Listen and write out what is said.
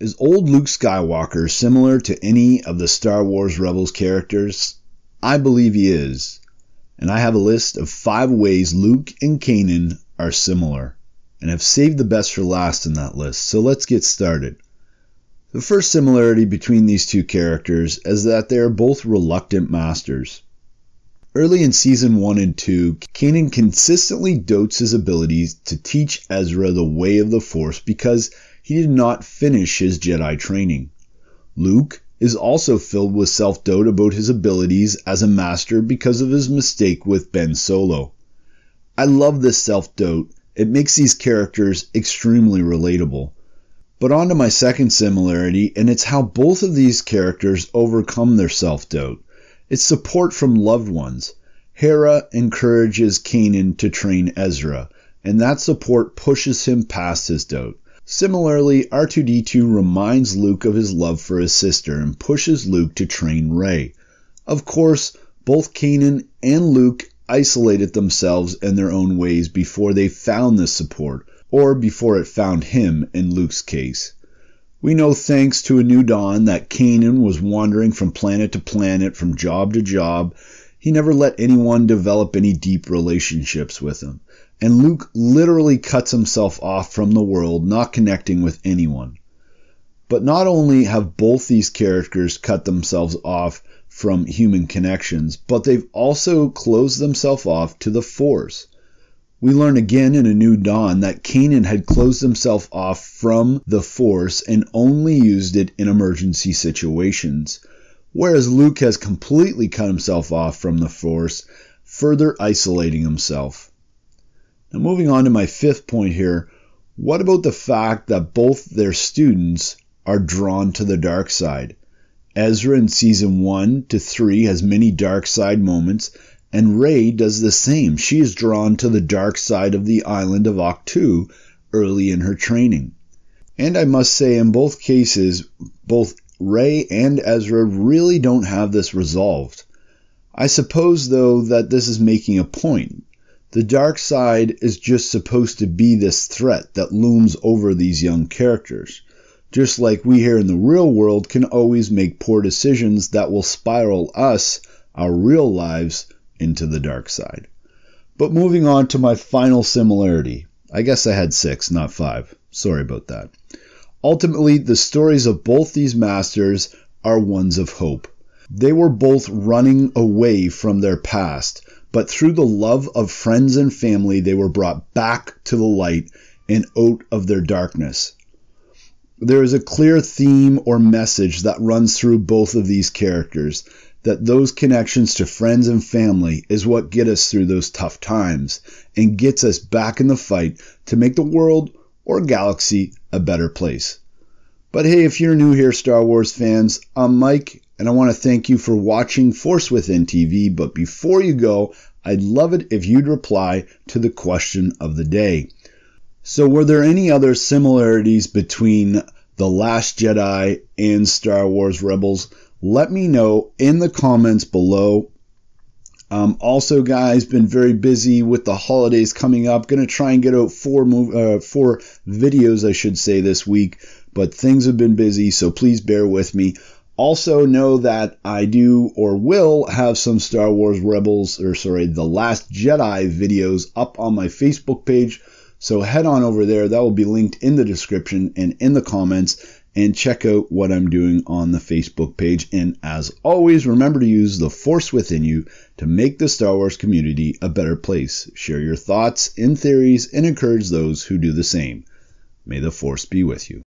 Is old Luke Skywalker similar to any of the Star Wars Rebels characters? I believe he is, and I have a list of five ways Luke and Kanan are similar, and have saved the best for last in that list, so let's get started. The first similarity between these two characters is that they are both reluctant masters. Early in season 1 and 2, Kanan consistently dotes his abilities to teach Ezra the way of the Force because he did not finish his Jedi training. Luke is also filled with self doubt about his abilities as a master because of his mistake with Ben Solo. I love this self doubt, it makes these characters extremely relatable. But on to my second similarity, and it's how both of these characters overcome their self doubt. It's support from loved ones. Hera encourages Kanan to train Ezra, and that support pushes him past his doubt. Similarly, R2D2 reminds Luke of his love for his sister and pushes Luke to train Rey. Of course, both Kanan and Luke isolated themselves in their own ways before they found this support, or before it found him in Luke's case. We know thanks to A New Dawn that Kanan was wandering from planet to planet, from job to job. He never let anyone develop any deep relationships with him. And Luke literally cuts himself off from the world, not connecting with anyone. But not only have both these characters cut themselves off from human connections, but they've also closed themselves off to the Force. We learn again in A New Dawn that Kanan had closed himself off from the Force and only used it in emergency situations, whereas Luke has completely cut himself off from the Force, further isolating himself. Now, moving on to my fifth point here what about the fact that both their students are drawn to the dark side? Ezra in season 1 to 3 has many dark side moments and Ray does the same. She is drawn to the dark side of the island of Octu early in her training. And I must say, in both cases, both Ray and Ezra really don't have this resolved. I suppose, though, that this is making a point. The dark side is just supposed to be this threat that looms over these young characters. Just like we here in the real world can always make poor decisions that will spiral us, our real lives, into the dark side. But moving on to my final similarity. I guess I had six, not five. Sorry about that. Ultimately, the stories of both these masters are ones of hope. They were both running away from their past, but through the love of friends and family, they were brought back to the light and out of their darkness. There is a clear theme or message that runs through both of these characters, that those connections to friends and family is what get us through those tough times and gets us back in the fight to make the world or galaxy a better place. But hey, if you're new here, Star Wars fans, I'm Mike, and I want to thank you for watching Force Within TV. But before you go, I'd love it if you'd reply to the question of the day. So, were there any other similarities between The Last Jedi and Star Wars Rebels? let me know in the comments below. Um, also, guys, been very busy with the holidays coming up. Going to try and get out four move, uh, four videos, I should say, this week. But things have been busy, so please bear with me. Also, know that I do or will have some Star Wars Rebels, or sorry, The Last Jedi videos up on my Facebook page. So head on over there. That will be linked in the description and in the comments and check out what I'm doing on the Facebook page. And as always, remember to use the force within you to make the Star Wars community a better place. Share your thoughts and theories and encourage those who do the same. May the force be with you.